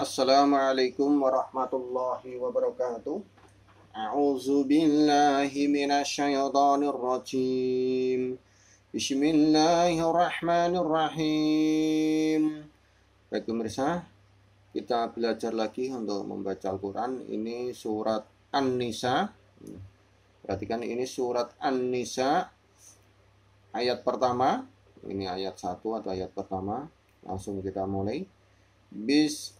Assalamualaikum warahmatullahi wabarakatuh. A'udzu billahi minasyaitonir rajim. Bismillahirrahmanirrahim. Baik pemirsa, kita belajar lagi untuk membaca Al-Qur'an. Ini surat An-Nisa. Perhatikan ini surat An-Nisa ayat pertama. Ini ayat 1 atau ayat pertama. Langsung kita mulai. Bis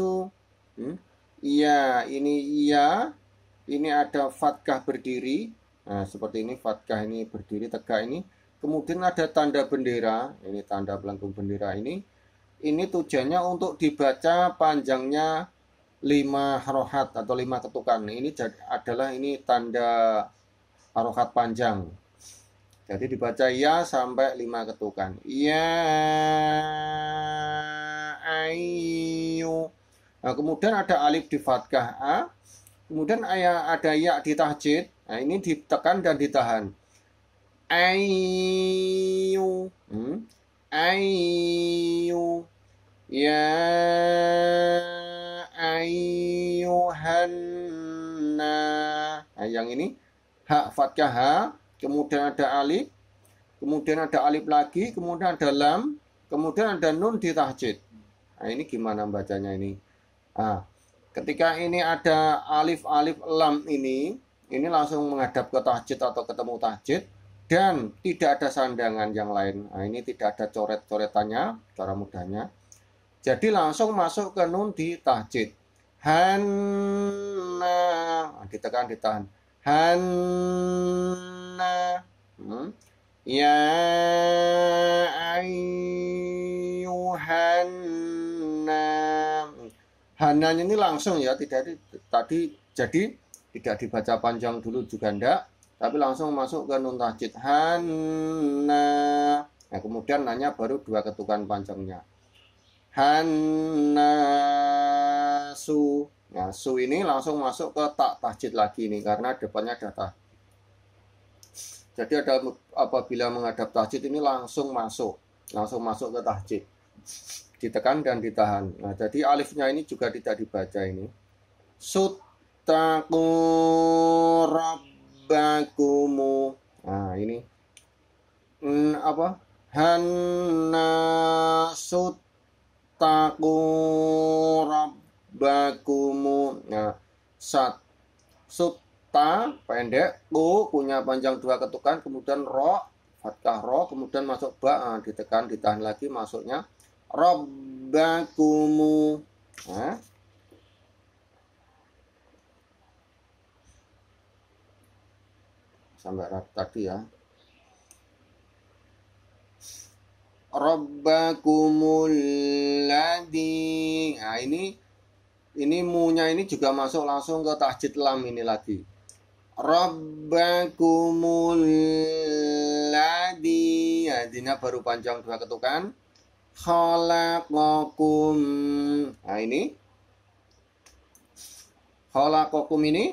Hmm? Iya, ini iya. Ini ada fatkah berdiri. Nah, seperti ini fatkah ini berdiri tegak ini. Kemudian ada tanda bendera. Ini tanda pelengkung bendera ini. Ini tujuannya untuk dibaca panjangnya lima harohat atau lima ketukan. Ini adalah ini tanda harohat panjang. Jadi dibaca ya sampai lima ketukan. Ya ayu Nah, kemudian ada alif di fathah a, kemudian ada ya di tahjid. Nah, ini ditekan dan ditahan. Ayu, hmm? ayu, ya ayuhanna. Nah, yang ini hak fathah H. kemudian ada alif, kemudian ada alif lagi, kemudian ada lam, kemudian ada nun di tahjid. Nah, ini gimana bacanya ini? Nah, ketika ini ada alif-alif lam ini, ini langsung menghadap ke tahjid atau ketemu tahjid dan tidak ada sandangan yang lain. Nah, ini tidak ada coret-coretannya, cara mudahnya. Jadi langsung masuk ke nun di tahjid. Hanna, nah, ditekan ditahan. Hanna. Hmm. Ya Jugandanya ini langsung ya, tidak tadi jadi tidak dibaca panjang dulu juga ndak, tapi langsung masuk ke nun tahjid Hanna. Nah, kemudian nanya baru dua ketukan panjangnya. Hanna su. Nah, su ini langsung masuk ke tak tahjid lagi ini karena depannya ada Jadi ada apabila menghadap tahjid ini langsung masuk, langsung masuk ke tahjid ditekan dan ditahan. Nah, jadi alifnya ini juga tidak dibaca ini. Sutaku rabbakumu. Nah, ini hmm, apa? Hanna sutaku rabbakumu. Nah, sat sutta pendek, ku punya panjang dua ketukan, kemudian ro Fathah ro, kemudian masuk ba, nah, ditekan, ditahan lagi masuknya rabbakumu Hah? sampai rap tadi ya rabbakumul ladhi nah ini ini munya ini juga masuk langsung ke tahjid lam ini lagi rabbakumul ladhi nah, baru panjang dua ketukan khalaqakum. Nah, ini. Khalaqakum ini.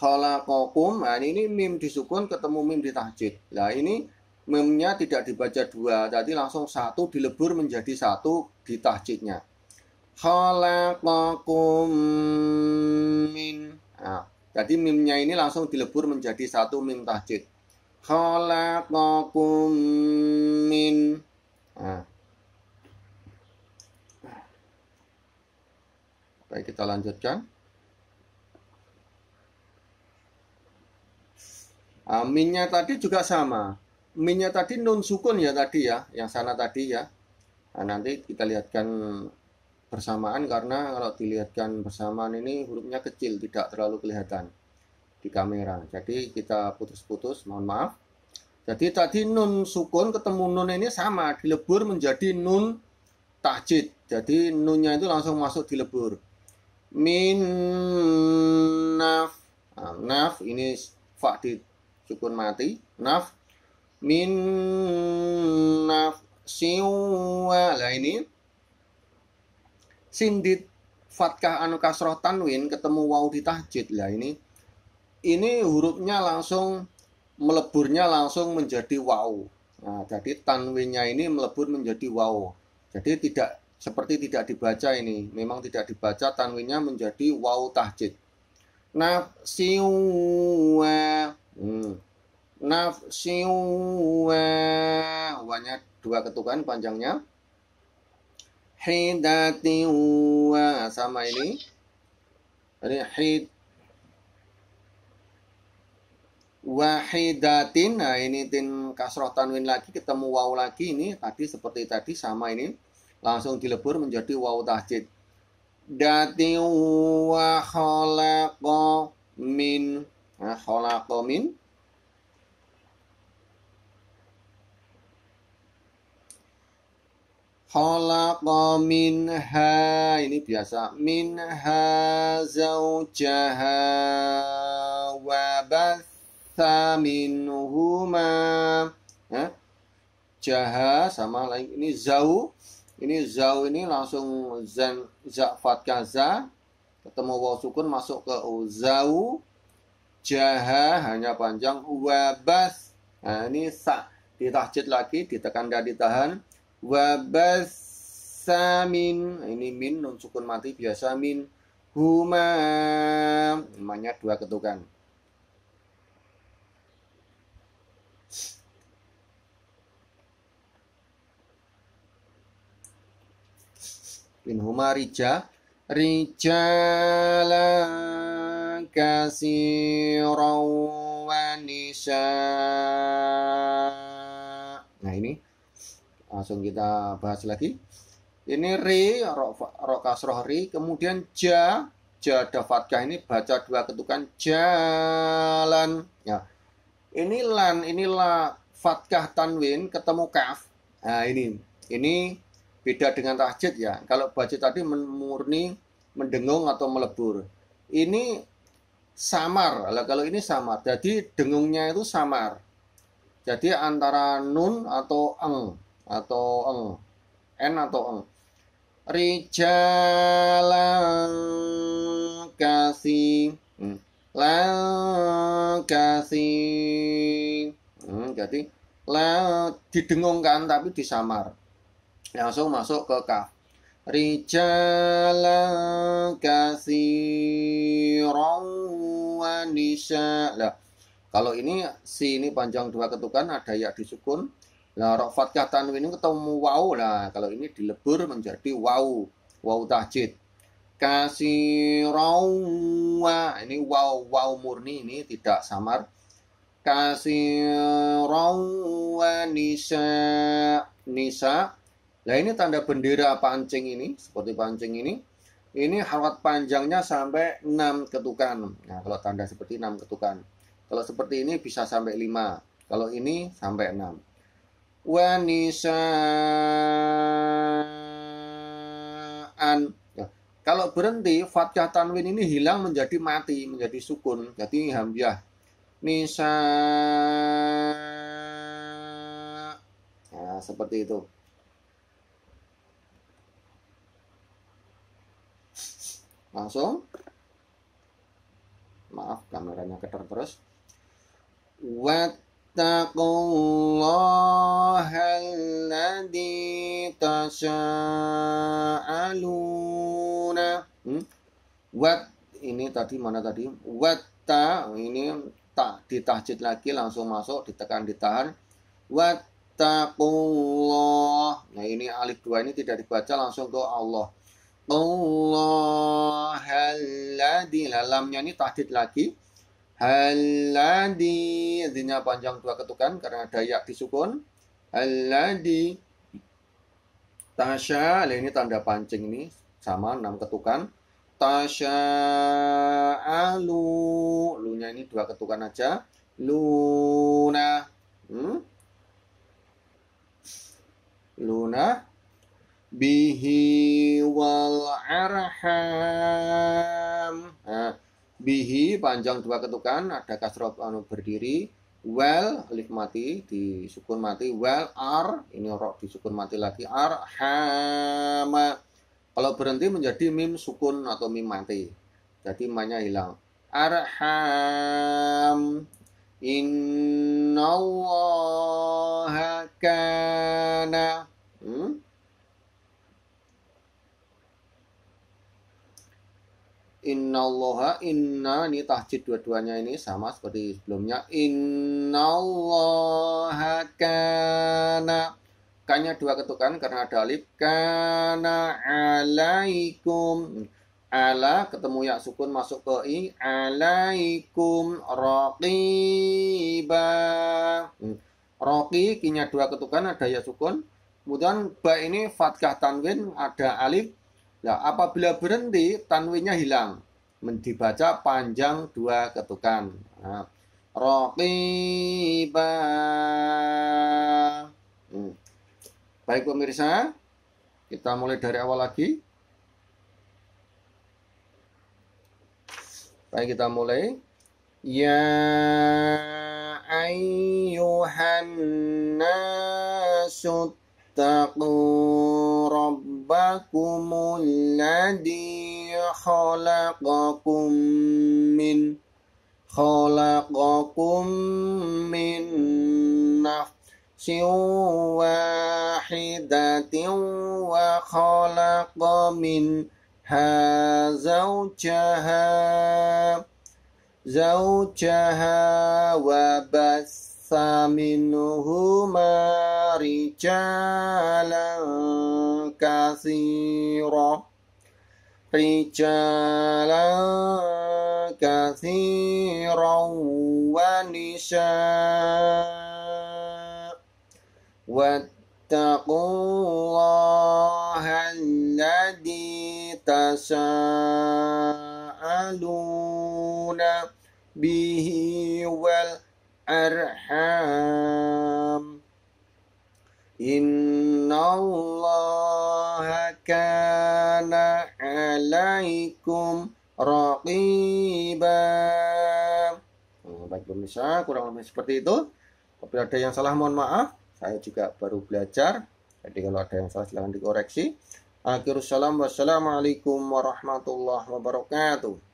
Khalaqakum. Nah, ini, ini mim disukun ketemu mim di tahjid. Nah, ini mimnya tidak dibaca dua. Jadi langsung satu dilebur menjadi satu di tahjidnya. Khalaqakum min. Nah, jadi mimnya ini langsung dilebur menjadi satu mim tahjid. Khalaqakum kita lanjutkan. Aminnya ah, tadi juga sama. Minnya tadi nun sukun ya tadi ya, yang sana tadi ya. Nah, nanti kita lihatkan bersamaan karena kalau dilihatkan bersamaan ini hurufnya kecil, tidak terlalu kelihatan di kamera. Jadi kita putus-putus, mohon maaf. Jadi tadi nun sukun ketemu nun ini sama, dilebur menjadi nun tahjid. Jadi nunnya itu langsung masuk dilebur min naf ah, naf ini fa di sukun mati naf min naf siwa lah ini sindit fatkah anu kasroh tanwin ketemu wau di tahjid lah ini ini hurufnya langsung meleburnya langsung menjadi wau nah, jadi tanwinnya ini melebur menjadi wau jadi tidak seperti tidak dibaca ini memang tidak dibaca tanwinnya menjadi wau tahjid siwa hmm. siwa wanya dua ketukan panjangnya hidati wa nah, sama ini ini hid wahidatin nah ini tin kasroh tanwin lagi ketemu wau lagi ini tadi seperti tadi sama ini langsung dilebur menjadi waw tahdid dati wa khalaqa min min khalaqa min khalaqa minha ini biasa minha zaujaha wa batha minhuma ya jaha sama lain ini zau ini zau ini langsung zen za'fat kaza ketemu waw sukun masuk ke uzau jaha hanya panjang wabas. Nah, ini sa ditahjid lagi ditekan dan ditahan wabas samin ini min nun sukun mati biasa min huma namanya dua ketukan bin Humarija rijalan kasiran nah ini langsung kita bahas lagi ini ri rokasroh ri kemudian ja ja fatkah ini baca dua ketukan jalan ya ini lan inilah fatkah tanwin ketemu kaf nah ini ini Beda dengan tahajud ya. Kalau baca tadi murni mendengung atau melebur. Ini samar. kalau ini samar. Jadi dengungnya itu samar. Jadi antara nun atau eng atau eng n atau eng rijalan kasih hmm. hmm, jadi la didengungkan tapi disamar Langsung masuk ke kaf. Rijalan kasiran wa nisa. Nah, kalau ini si ini panjang dua ketukan ada ya disukun. Nah, rofat tanwin ini ketemu wau. lah. kalau ini dilebur menjadi wau. Wau tajid Kasirau Ini wau wau murni ini tidak samar. Kasirau nisa. Nisa Nah ini tanda bendera pancing ini, seperti pancing ini. Ini harwat panjangnya sampai 6 ketukan. Nah kalau tanda seperti 6 ketukan. Kalau seperti ini bisa sampai 5. Kalau ini sampai 6. Wanisaan. Ya. Kalau berhenti, fathah tanwin ini hilang menjadi mati, menjadi sukun. Jadi hamzah. Nisa. Nah, seperti itu. langsung maaf kameranya keter terus wattaqullaha alladzi tasaaluna hmm? wat ini tadi mana tadi watta ini tak ditahjid lagi langsung masuk ditekan ditahan wattaqullah nah ini alif dua ini tidak dibaca langsung ke Allah Allah Alladhi Lalamnya ini tahdid lagi Alladhi Zinya panjang dua ketukan Karena ada yak disukun Alladhi Tasha Ini tanda pancing ini Sama enam ketukan Tasha Alu Lunya ini dua ketukan aja Luna hmm? Luna bihi wal arham nah, bihi panjang dua ketukan ada kasroh anu berdiri well alif mati di sukun mati well ar ini rok di sukun mati lagi arham kalau berhenti menjadi mim sukun atau mim mati jadi manya hilang arham innallaha kana innallaha inna ini tahjid dua-duanya ini sama seperti sebelumnya innallaha kana kanya dua ketukan karena ada alif kana alaikum ala ketemu ya sukun masuk ke i alaikum raqiba hmm. roki kinya dua ketukan ada ya sukun kemudian ba ini fatkah tanwin ada alif Nah, apabila berhenti, tanwinnya hilang. Dibaca panjang dua ketukan. Nah, Rokiba. Hmm. Baik pemirsa, kita mulai dari awal lagi. Baik kita mulai. Ya ayyuhan اتقوا ربكم الذي خلقكم من خلقكم من نفس واحدة وخلق منها زوجها زوجها وبث منهما رجالا كثيرا رجالا كثيرا ونساء واتقوا الله الذي تساءلون به والأرحام Inna الله kana عليكم رقيبا oh, baik pemirsa kurang lebih seperti itu apabila ada yang salah mohon maaf saya juga baru belajar jadi kalau ada yang salah silahkan dikoreksi akhirussalam wassalamualaikum warahmatullahi wabarakatuh